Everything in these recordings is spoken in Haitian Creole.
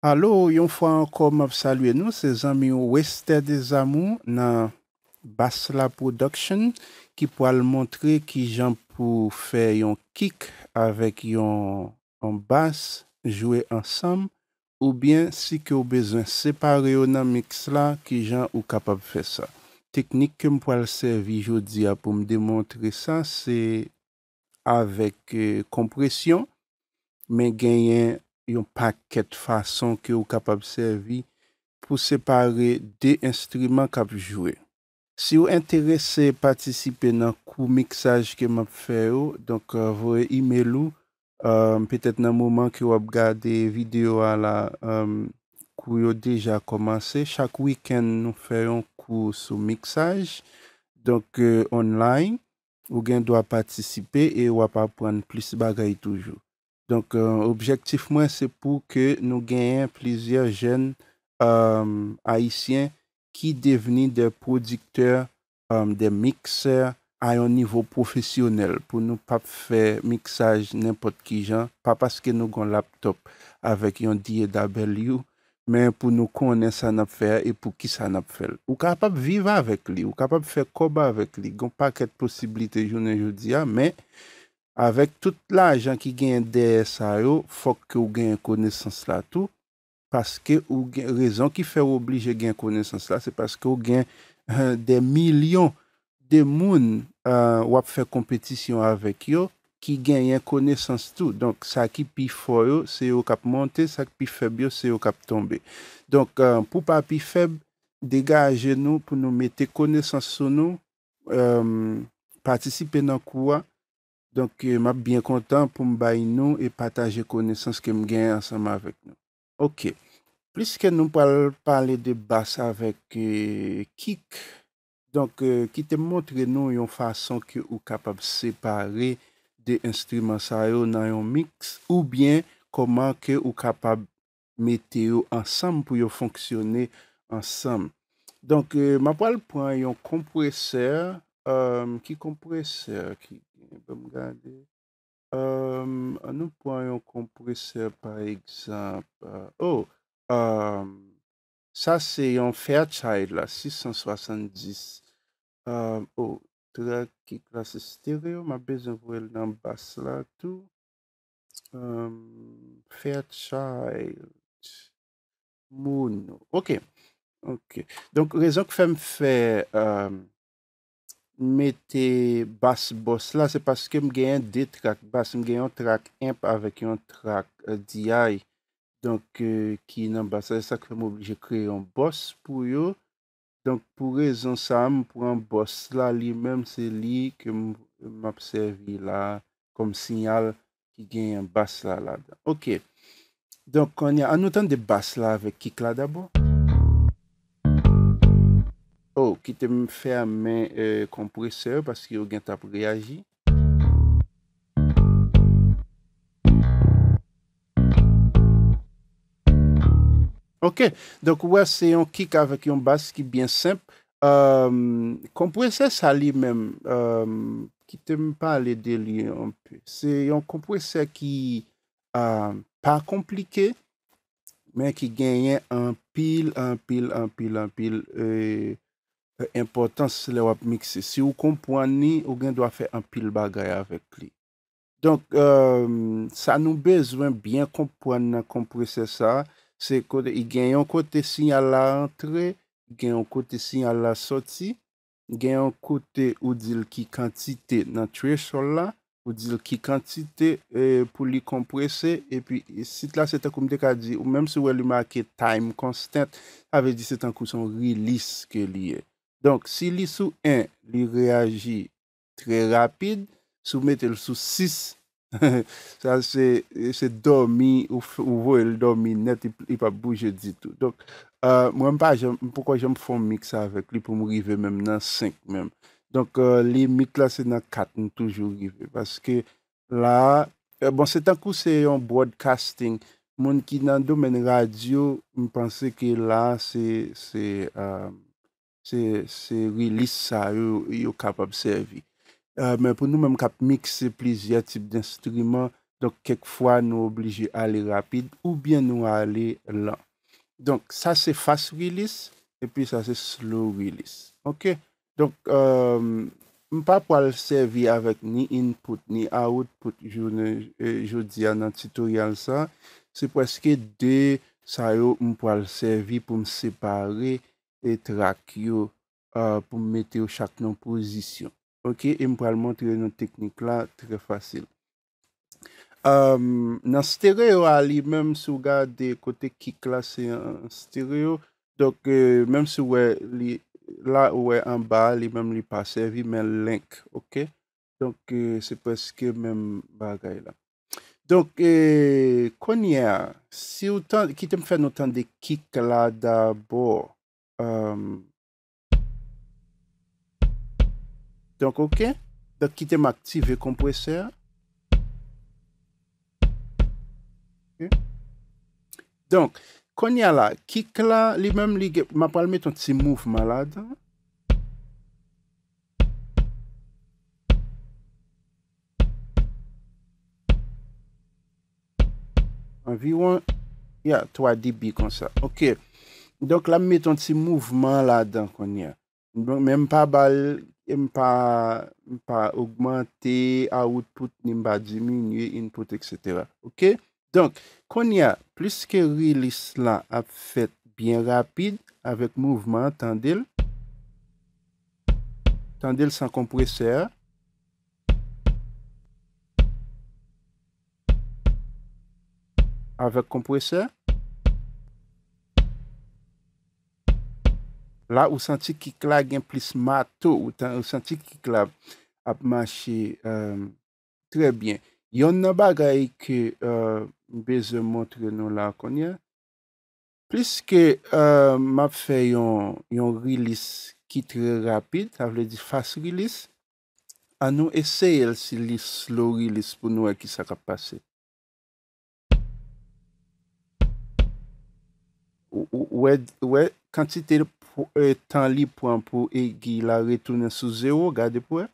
Alo, yon fwa ankom ap salwe nou se zami ou wester de zamou nan bas la production ki pou al montre ki jan pou fe yon kik avek yon bas jwe ansam ou bien si ke ou bezwen separe ou nan mix la ki jan ou kapab fe sa. Teknik ke m pou al serve yon di apou m demontre sa se avek eh, kompresyon me genyen... yon paket fason ki ou kap ap servi pou separe de instrument kap jwe. Si ou entere se patisipe nan kou miksaj ke map fè euh, ou, donk vw e imel ou, petet nan mouman ki wap gade video ala euh, kou yo deja komanse, chak wiken nou fè yon kous ou miksaj, donk euh, online, ou gen dwa patisipe e wap ap pran plis bagay toujou. Donk objektif mwen se pou ke nou genyen plizye jen haisyen ki deveni de produkteur, de mikseur a yon nivou profesyonel. Pou nou pap fè miksaj nimpot ki jan, pa paske nou gon laptop avèk yon DW, men pou nou konen sa nap fè e pou ki sa nap fè. Ou kapap viva avèk li, ou kapap fè koba avèk li, gon pa ket posibilite jounen joudia, men... Avèk tout l'ajan ki gen DSA yo, fòk ki ou gen yon koneysans la tou. Paske ou gen, rezon ki fè ou oblije gen koneysans la, se paske ou gen euh, de milyon de moun euh, wap fè kompetisyon avèk yo, ki gen yon koneysans tou. Donk, sa ki pi fò yo, se yo kap monte, sa ki pi feb yo, se yo kap tombe. Donk, euh, pou pa pi feb, degaje nou pou nou mette koneysans sou nou, patisipe nan kouwa, Donk, euh, m ap byen kontan pou m bay nou e pataje konesans ke m genye ansam avèk nou. Ok, plis ke nou pal pale de bas avèk euh, kik, donk, ki euh, te montre nou yon fason ke ou kapab separe de instrument sa yo nan yon mix, ou bien, koman ke ou kapab mete yo ansam pou yo fonksyonè ansam. Donk, ma pal pran yon kompresèr, ki kompresèr ki... A ehm, nou pou an yon kompresor par ekzamp. Oh, ehm, sa se yon Fairchild la, 670. Ehm, oh, tout la ki klas estereo, ma bezan pou el nan bas la tout. Fairchild, Mouno. Ok, ok. Donk rezon ki fèm fè... mette bas-bos la, se paske m geyen de trak bas, m geyen trak imp avek yon trak euh, diay donk euh, ki nan bas la, se sak fèm oblije kreye yon bos pou yo donk pou rezon sa m pou yon bos la, li menm se li kem m apsevi la kom sinyal ki genyen bas la la dan. Ok donk an notan de bas la avek kik la dabo? Ou, oh, ki te m fè a men euh, kompresè, paski ou gen ta pou reagi. Ok, donk wè se yon kik avè ki yon bas, ki byen semp. Euh, kompresè sa li men, euh, ki te m pa ale de li anpè. Se yon kompresè ki anpè, pa komplike, men ki genyen anpil, anpil, anpil, anpil, E euh, importan se le wap mikse. Si ou kompwen ni, ou gen dwa fe an pil bagay avèk li. Donk, sa nou bezwen bien kompwen nan kompresè sa. Se gen yon kote sin ala antre, gen yon kote sin ala soti, gen yon kote ou dil ki kantite nan tre sol la, ou dil ki kantite euh, pou li kompresè. E pi, sit la se te koum dek a di, ou menm se wè li make time constant, ave di se tan kou son release ke li e. Donk, si li sou 1, li reagi tre rapide, sou mette li sou 6, sa se do mi, ou vo el do mi net, i pa bouje ditou. Donk, euh, mwen pa, poukwa jom fon mik sa avek, li pou mou rive menm nan 5 menm. Donk, li mik la se nan 4, mwen toujou rive. Paske la, euh, bon, se tankou se yon broadcasting, mwen ki nan domen radio, mwen panse ki la se... se rilis sa yo yo kap ap servi. Euh, mè pou nou mè m kap mikse plizye tip d'instrument, donk kek fwa nou oblije ale rapide ou bien nou ale lan. Donk sa se fast rilis, epi sa se slow rilis. Ok, donk euh, m pa pou al servi avèk ni input ni output, jounè euh, joudia nan tutorial sa, se pweske de sa yo m pou al servi pou m separe et trak yo pou mette yo chak nan pozisyon. Ok, e m pou al montre nan teknik la, tre fasil. Nan stereo a, li menm sou ga de kote kik la, se stereo. Dok, e, menm sou we, la ou we an ba, li menm li pa servi menm lenk. Ok, donk e, se preske menm bagay la. Donk, konye, si ou tan, ki tem fe notan de kik la dabor, Euh, Donk, ok Donk, ki te ma aktive kompwese Donk, kon ya la Kik la, li mem li Ma palme ton ti mouf malade Anviwan Ya, 3db kon sa, ok Donk la meton ti mouvman la dan konya. Mèm pa bal, mèm pa augmentè, aout pout, nèm pa djiminye, in pout, etc. Ok? Donk, konya, plis ke rilis la ap fèt byen rapide, avèk mouvman, tendel. Tendel san kompresèr. Avèk kompresèr. La ou santi ki kla gen plis mato ou tan ou santi ki kla ap manchi trebyen. Yon nabaga e ke beze montre nou la konye. Plis ke map fe yon release ki tre rapid, avle di fast release, an nou esey el si lis slow release pou nou e ki sa ka pase. pou e tan li pou an pou e gi la retounen sou zero, gade pou e.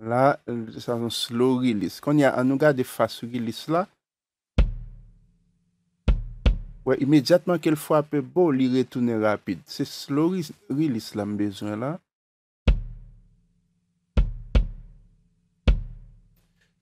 La, sa son slow release. Kon ya anou gade fase release la. Ou e imedjatman kel fwa apè bo li retounen rapide. Se slow release la mbezwen la.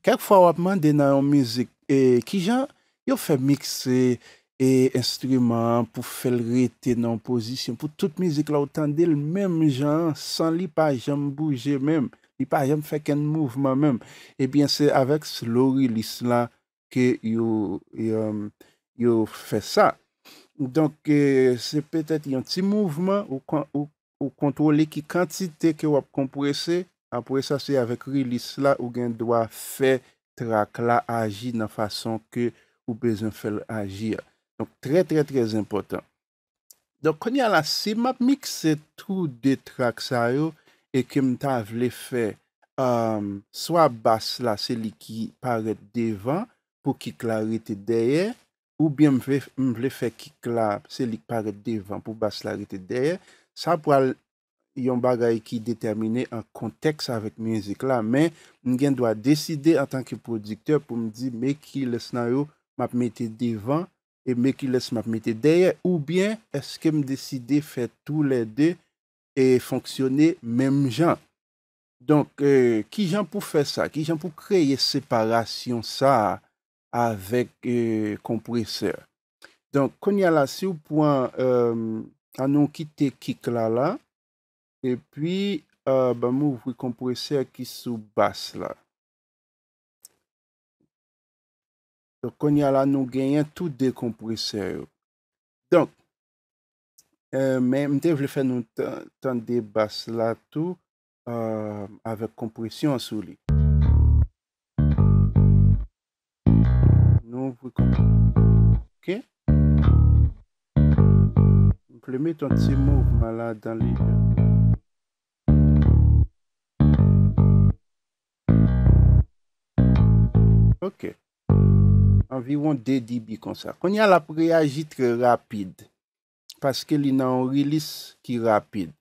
Kek fwa wapman dena yon mizik e, ki jan, yo fè mikse e instrument pou fè l rete nan posisyon. Pou tout mizik la ou tan de l mèm jan, san li pa janm bouje mèm, li pa janm fè ken mouvman mèm. Ebyen, eh se avek slo relis la ke yo fè sa. Donk, euh, se petet yon ti mouvman ou kontrole ki kantite ke wap kompresse, apre sa se avek relis la ou gen dwa fè trak la aji nan fason ke Ou bezon fel ajir. Donk tre tre tre impotant. Donk kon ya la simap mik se tou de trak sa yo. E ke mta vle fe. Euh, Soa bas la selik ki paret devan. Po ki klarite deye. Ou bien m vle fe ki klarite selik ki paret devan. Po bas la rite deye. Sa pou al yon bagay ki determine an konteks avet mwen zik la. Men m gen dwa deside an tanki produkteur pou m di me ki lesna yo. m ap mette devan, e me ki les m ap mette daye, ou bien, eske m deside fè tou le de, e fonksyone mem jan. Donk, e, ki jan pou fè sa, ki jan pou kreye separasyon sa, avek kompresor. Donk, kon yal ase ou pou an, an nou kite kik la la, e pi, m ouvri kompresor ki sou bas la. kon ya la nou genyen tout de euh, kompresè yo. Donk, men mte vle fè nou tan de bas la tout avek kompresyon sou li. Nou vle kompresyon. Ok. Mple met an ti mou vle la dan li. Ok. environ 2 db kon sa. Kon ya la preagi tre rapide, paske li nan ou rilis ki rapide.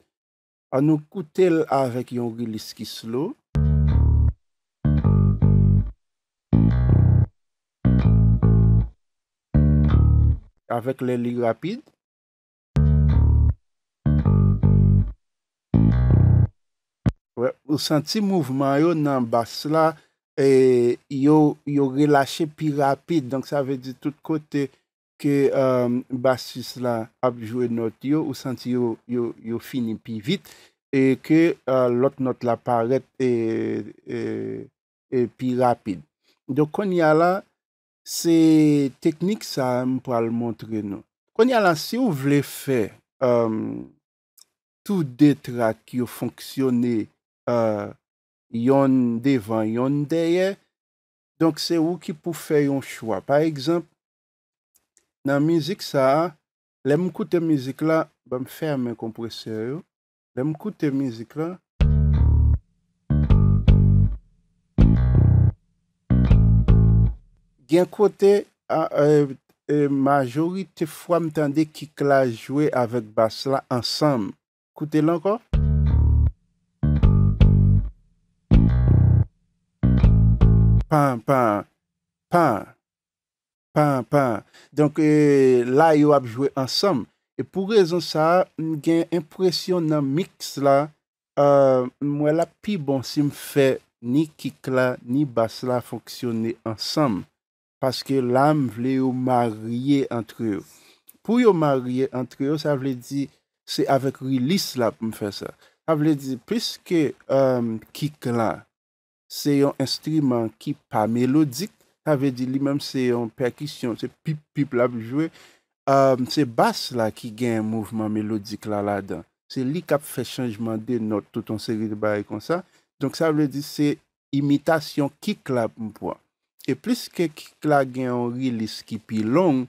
An nou koute l avek yon rilis ki slow. Avek le li rapide. Ou santi mouvman yo nan bas la, E, yo relache pi rapide. Donk sa ve di tout kote ke basis la apjwe not yo ou santi yo fini pi vit e ke euh, lot not la parete e pi rapide. Donk kon ya la, se teknik sa m pou al montre nou. Kon ya la, se ou euh, vle fe tou detra ki yo fonksyone e euh, yon devan, yon deye. Donk se ou ki pou fe yon chwa. Par ekzamp, nan mizik sa, le m koute mizik la, ba m ferme kompresor yo, le m koute mizik la, gen kote, e, e, majori te fwa m tende ki kla jwe avet bas la ansam. Kote lanko? Pan, pan, pan, pan, pan. Donk eh, la yo ap jwe ansam. E pou rezon sa, gen impresyon nan mix la, mwen la pi bon si m fe ni kik la, ni bas la foksyone ansam. Paske la m vle yo marye antre yo. Pou yo marye antre yo, sa vle di, se avek rilis la pou m fe sa. Sa vle di, piske euh, kik la, Se yon instrument ki pa melodik, ave di li menm se yon perkisyon, se pip pip la bi jwe, euh, se bas la ki gen yon mouvman melodik la la dan. Se li kap fe chanjman de not touton se ribaye kon sa, donk sa ave di se imitasyon ki klap mpwa. E plis ke ki klap gen yon rilis ki pi long,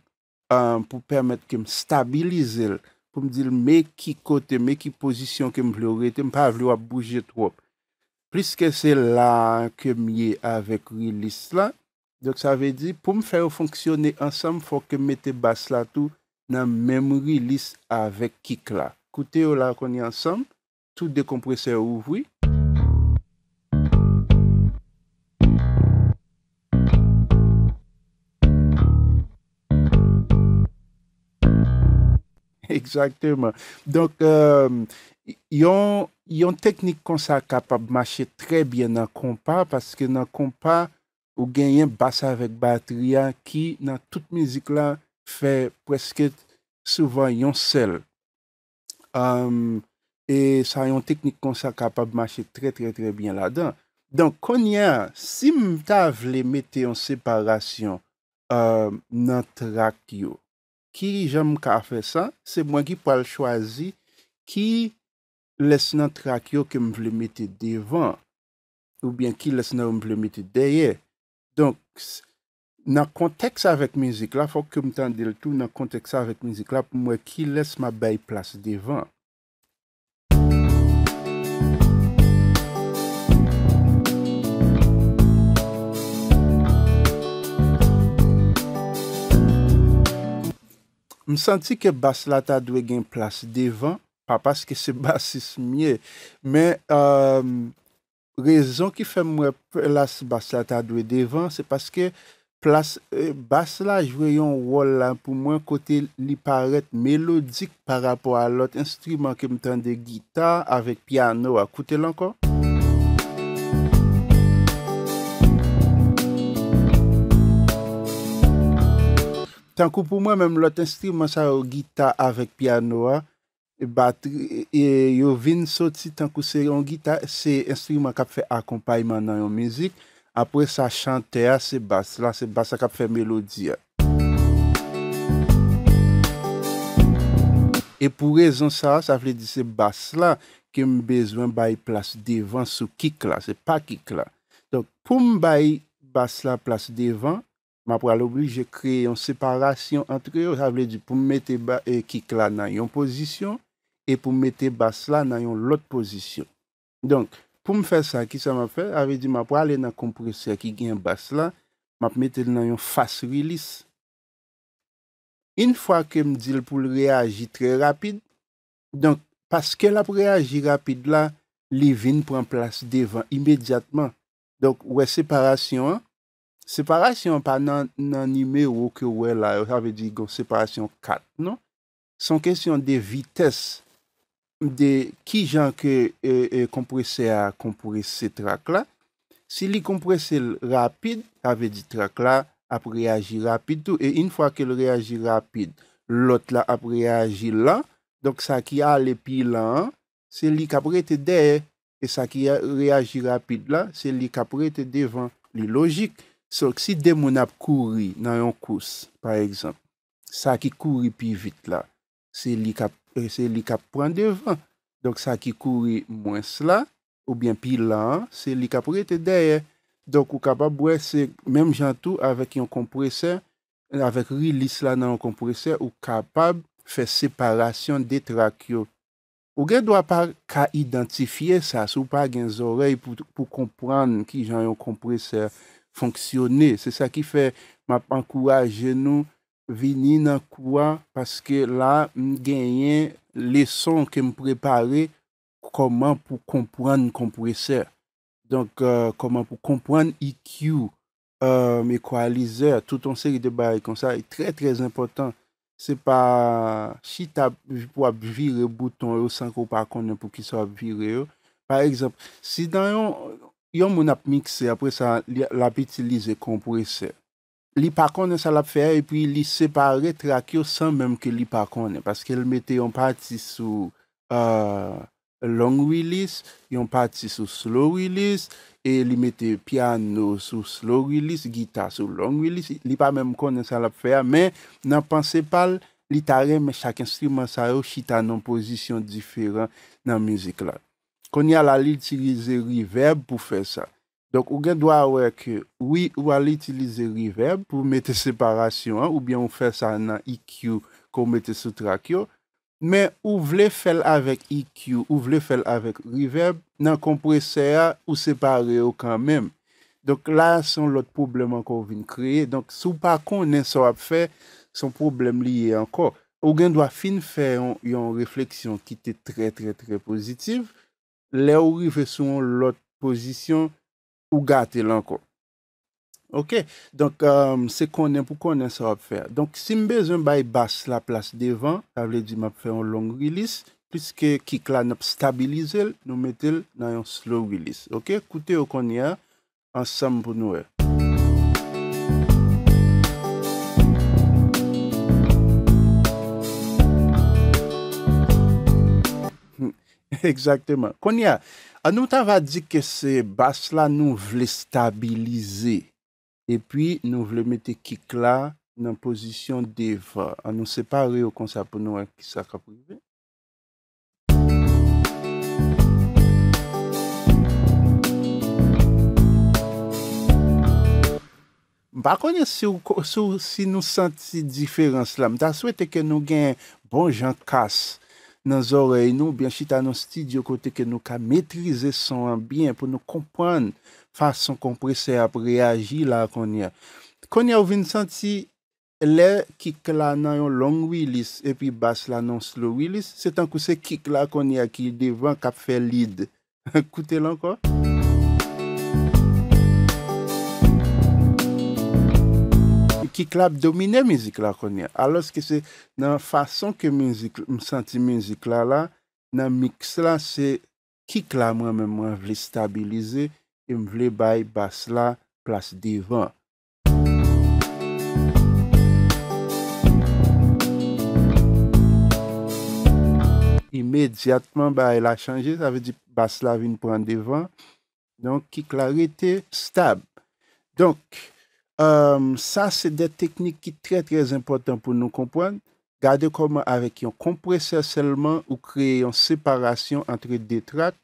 euh, pou permèt ke m stabilize l, pou m dil me ki kote, me ki pozisyon ke m vle orite, m pa vle wap bouje trop. Pliske se la ke miye avèk rilis la. Dok sa ve di pou m fè ou fonksyonè ansam fò ke metè bas la tou nan mèm rilis avèk kik la. Koute ou la konè ansam, tout de kompresè ou vwi. Exactement. Donc, euh, yon teknik kon sa kapab mache trebyen nan kompa paske nan kompa ou gen yon basa vek batria ki nan tout mizik la fe preske souvan yon sel. E euh, sa yon teknik kon sa kapab mache trebyen la dan. Don kon ya, si m ta vle mette yon separasyon euh, nan trakyo, Ki jan m ka fe san, se mwen ki pal chwazi ki les nan trakyo ke m vle mette devan ou bien ki les nan m vle mette deye. Donk nan konteks avèk mizik la, fòk ke m tan de l tout nan konteks avèk mizik la pou mwen ki les ma bay plas devan. M senti ke bas la ta dwe gen plas devan, pa paske se basis mye. Men ehm, rezon ki fe mwen plas bas la ta dwe devan, se paske e, bas la jwe yon wol la pou mwen kote li paret melodik par rapport a lot instrument ke m ten de gita avik piano akoute lanko. Tangkou pou mwen menm lot instryman sa o gita avèk piano a, e bat, e, yo vin sot si tangkou se yon gita, se instryman kap fè akompayman nan yon mizik, apre sa chante a, se bas la, se bas la kap fè melodi a. E pou rezon sa, sa fè di se bas la, ke m bezwen bayi plas devan sou kik la, se pa kik la. Donk pou m bayi bas la plas devan, Ma pou alo grije kre yon separasyon antre yo, avle di pou mwete kik la nan yon pozisyon, e pou mwete bas la nan yon lot pozisyon. Donk, pou mwfe sa ki sa ma fe, avle di ma pou ale nan kompresya ki gen bas la, ma pou mwete nan yon fas rilis. In fwa ke mdil pou l reagi tre rapid, donk, paske la pou reagi rapid la, li vin pran plas devan imediatman. Donk, wè separasyon an, Separasyon pa nan nime ou ke wè la, avè di go separasyon kat, non? Son kesyon de vites, de ki jan ke kompresè euh, euh, a kompresè trak la. Si li kompresè rapide, avè di trak la, ap reagi rapide tou. E in fwa ke reagi rapide, lot la ap reagi la. Dok sa ki a le pi la, se li kap rete de. E sa ki reagi rapide la, se li kap rete de van li logik. Sok si de moun ap kouri nan yon kous, par exemple, sa ki kouri pi vit la, se li kap eh, pran devan. Dok sa ki kouri mwens la, ou bien pi lan, se li kap prite deye. Dok ou kapab wese, mem jantou, avek yon kompreser, avek rilis la nan yon kompreser, ou kapab fe separasyon de trakyo. Ou gen do ap par ka identifiye sa, sou pa gen zorey pou kompran ki jan yon kompreser. fonksyonè. Se sa ki fè map ankouwa genou vini nan kouwa, paske la m genyen leson ke m prepare koman pou kompwane kompwese. Donk, koman euh, pou kompwane IQ mikwalize, euh, touton seri de bay kon sa, e tre trez impotant. Se pa, si ta pou ap vire bouton yo, san ko pakon yo pou ki sa ap vire yo. Par exemple, si dan yon Yon moun ap mikse, apre sa, l ap itilize kompresse. Li pa konen sa la fè, epi li separe trakyo san menm ke li pa konen. Paske li mette yon pati sou euh, long release, yon pati sou slow release, e li mette piano sou slow release, gita sou long release. Li pa menm konen sa la fè, men nan panse pal, li tareme chak instrument sa yo chita nan posisyon diferan nan müzik la. kon yal al itilize reverb pou fè sa. Donk ou gen dwa wè ke, wè ou al itilize reverb pou mette separasyon, ou byan ou fè sa nan EQ kon mette sou trakyo, men ou vle fè l avèk EQ, ou vle fè l avèk reverb, nan kompresè a ou separe yo kanmèm. Donk la son lot problem an kon vin kreye, donk sou pa kon nen so ap fè, son problem liye ankon. Ou gen dwa fin fè yon refleksyon ki te tre tre tre pozitiv, le ou rive sou an lot posisyon ou gate lankon. Ok, donk um, se konen pou konen sa wap fè. Donk si mbe zon bay bas la plas devan, ta vle di map fè an long release, piske ki klan ap stabilize l, nou metel nan yon slow release. Ok, koute ou konen an sam pou nou e. A nou ta va di ke se bas la nou vle stabilize e pi nou vle mete kik la nan posisyon devan. A nou separe yo konsa pou nou an ki sa kapouze. Ba konye sou si nou senti diferans la. Mda sou ete ke nou gen bon jankas Mda sou ete ke nou gen bon jankas nan zorey nou, benshi ta nan sti diyo kote ke nou ka metrize son an bin pou nou kompwane fason komprese ap reagi la akon ya. Konya ou vin santi, le kik la nan yon long willis epi bas la nan slow willis, se tankou se kik la akon ya ki devan kap fe lid. Koute lanko. Kik la ap domine menzik la konye. Aloske se nan fason ke menzik la la, nan miks la se kik la mwen mwen mwen vle stabilize e mwen vle bay bas la plas devan. Imediatman ba el a chanje, sa ve di bas la vin pran devan. Donk kik la wete stab. Donk, Euh, ça, c'est des techniques qui sont très, très importantes pour nous comprendre. Gardez comment avec un compresseur seulement ou créer une séparation entre deux tracts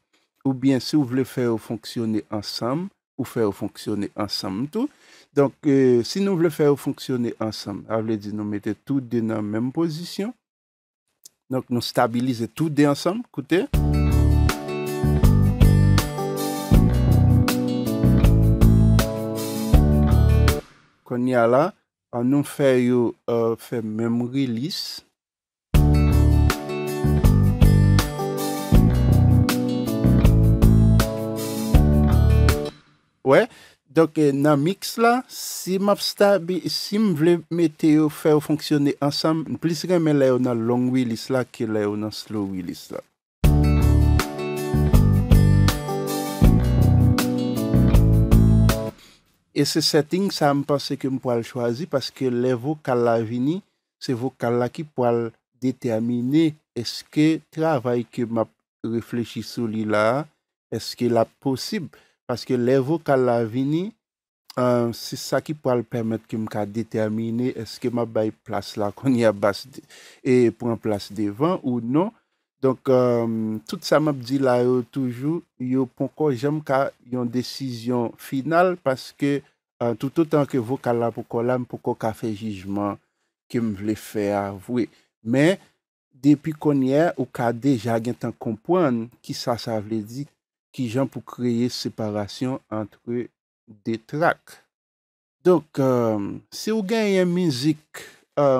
ou bien si vous voulez faire fonctionner ensemble ou faire fonctionner ensemble tout. Donc, euh, si nous voulons faire fonctionner ensemble, ça veut dire nous mettons tout dans la même position. Donc, nous stabilisons deux ensemble. Écoutez. a nou fè yo euh, fè mem release. Wè, doke euh, nan mix la, si map star bi, si m vle metè yo fè yo fonksyonè ansam, n plis gen men lè yo nan long release la ke lè yo nan slow release la. E se setting sa m pa se kem pou al chwazi paske le vokal la vini se vokal la ki pou al detemine eske travay kem ap reflechi soli la eske la posib paske le vokal la vini euh, se sa ki pou al pemet kem ka detemine eske ma bay plas la kon ya bas e pren plas devan ou non. Donk, euh, tout sa map di la yo toujou, yo ponko jom ka yon desisyon final, paske euh, tout otan ke vokal la pou kolam, poko ka fe jijman ke m vle fe avwe. Men, depi konye, ou ka deja gen tan kompwenn ki sa sa vle di ki jom pou kreye separasyon antre de trak. Donk, euh, se ou gen yon mizik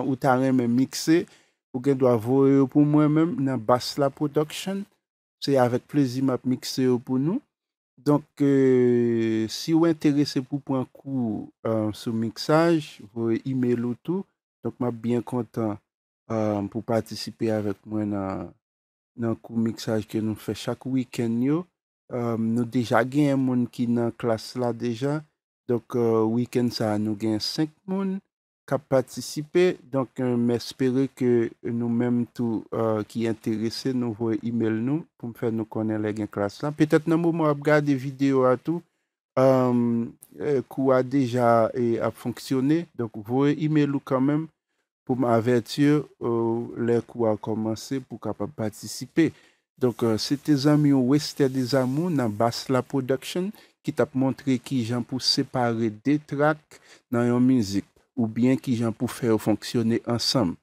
ou ta reme mikse, pou gen do a vore yo pou mwen men nan Basla Production. Se avek plezi map mikse yo pou nou. Donk euh, si ou interese pou pou an kou euh, sou miksaj, vore email ou tou. Donk map bien kontan euh, pou patisipe avek mwen nan kou miksaj ke nou fe chak wikend yo. Nou deja gen yon moun ki nan klas la deja. Donk wikend sa nou gen 5 moun. Kap patisipe, donk euh, m espere ke nou menm tou ki euh, enterese nou vwe email nou pou m fè nou konen lè gen klas lan. Petat nan m w ap gade videyo atou, kou a deja ap fonksyone, donk vwe email nou kamem pou m avètye lè kou a komanse pou kap patisipe. Donk se te zamyon weste de zamyon nan bas la production ki tap montre ki jan pou separe de trak nan yon mizik. Ou byen ki jan pou fè ou fonksyonè ansam.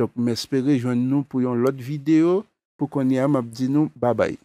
Dok mè espere joun nou pou yon lot videyo pou kon yon ap di nou. Ba bay.